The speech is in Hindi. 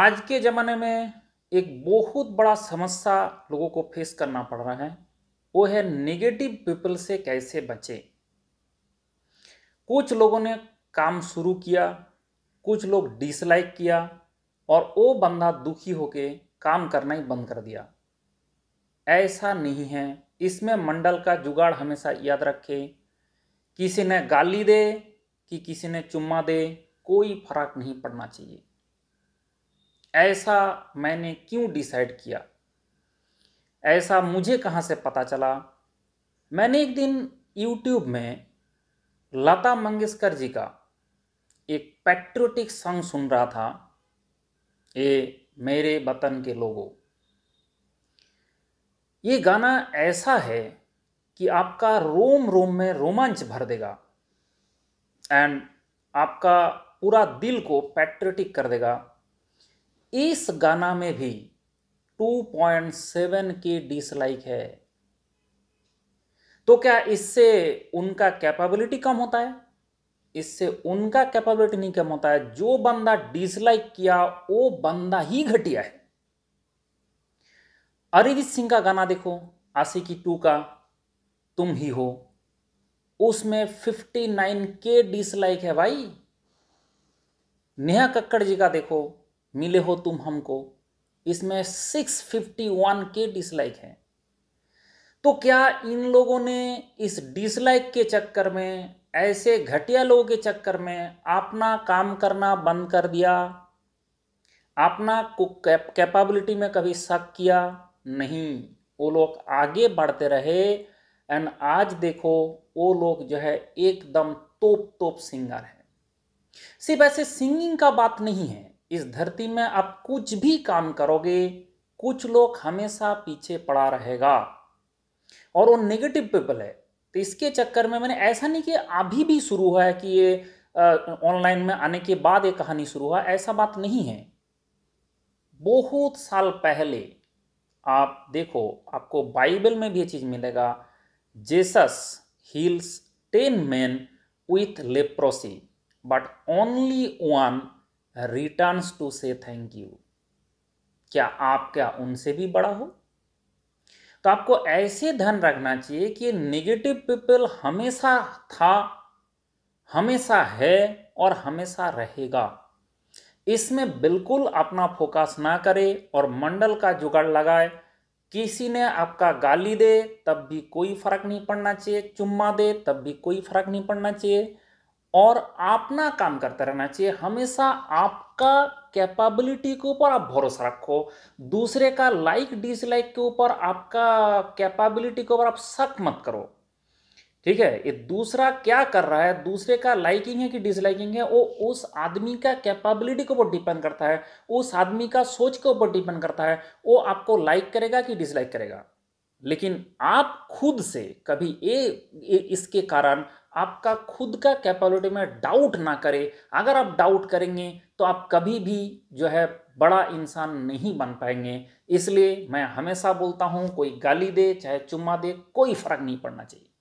आज के ज़माने में एक बहुत बड़ा समस्या लोगों को फेस करना पड़ रहा है वो है नेगेटिव पीपल से कैसे बचें कुछ लोगों ने काम शुरू किया कुछ लोग डिसलाइक किया और वो बंदा दुखी होके काम करना ही बंद कर दिया ऐसा नहीं है इसमें मंडल का जुगाड़ हमेशा याद रखें किसी ने गाली दे कि किसी ने चुम्मा दे कोई फर्क नहीं पड़ना चाहिए ऐसा मैंने क्यों डिसाइड किया ऐसा मुझे कहाँ से पता चला मैंने एक दिन यूट्यूब में लता मंगेशकर जी का एक पैट्रियोटिक सॉन्ग सुन रहा था ये मेरे वतन के लोगों ये गाना ऐसा है कि आपका रोम रोम में रोमांच भर देगा एंड आपका पूरा दिल को पैट्रियोटिक कर देगा इस गाना में भी 2.7 की डिसलाइक है तो क्या इससे उनका कैपेबिलिटी कम होता है इससे उनका कैपेबिलिटी नहीं कम होता है जो बंदा डिसलाइक किया वो बंदा ही घटिया है अरिजीत सिंह का गाना देखो आशिकी टू का तुम ही हो उसमें 59 के डिसलाइक है भाई नेहा कक्कड़ जी का देखो मिले हो तुम हमको इसमें 651 के डिसलाइक है तो क्या इन लोगों ने इस डिसलाइक के चक्कर में ऐसे घटिया लोगों के चक्कर में अपना काम करना बंद कर दिया अपना कैपेबिलिटी में कभी शक किया नहीं वो लोग आगे बढ़ते रहे एंड आज देखो वो लोग जो है एकदम तोप तोप सिंगर है सिर्फ ऐसे सिंगिंग का बात नहीं है इस धरती में आप कुछ भी काम करोगे कुछ लोग हमेशा पीछे पड़ा रहेगा और वो नेगेटिव पीपल है तो इसके चक्कर में मैंने ऐसा नहीं कि अभी भी शुरू हुआ है कि ये ऑनलाइन में आने के बाद ये कहानी शुरू हुआ ऐसा बात नहीं है बहुत साल पहले आप देखो आपको बाइबल में भी ये चीज़ मिलेगा Jesus heals ten man with leprosy but only one returns to say thank you क्या आप क्या उनसे भी बड़ा हो तो आपको ऐसे धन रखना चाहिए कि नेगेटिव पीपल हमेशा था हमेशा है और हमेशा रहेगा इसमें बिल्कुल अपना फोकस ना करे और मंडल का जुगाड़ लगाए किसी ने आपका गाली दे तब भी कोई फर्क नहीं पड़ना चाहिए चुम्मा दे तब भी कोई फर्क नहीं पड़ना चाहिए और अपना काम करते रहना चाहिए हमेशा आपका कैपेबिलिटी के ऊपर आप भरोसा रखो दूसरे का लाइक डिसलाइक के ऊपर आपका कैपेबिलिटी के ऊपर आप शक मत करो ठीक है ये दूसरा क्या कर रहा है दूसरे का लाइकिंग है कि डिसलाइकिंग है वो उस आदमी का कैपेबिलिटी के ऊपर डिपेंड करता है उस आदमी का सोच के ऊपर डिपेंड करता है वो आपको लाइक करेगा कि डिसलाइक करेगा लेकिन आप खुद से कभी ए, ए इसके कारण आपका खुद का कैपेबिलिटी में डाउट ना करे अगर आप डाउट करेंगे तो आप कभी भी जो है बड़ा इंसान नहीं बन पाएंगे इसलिए मैं हमेशा बोलता हूँ कोई गाली दे चाहे चुम्मा दे कोई फर्क नहीं पड़ना चाहिए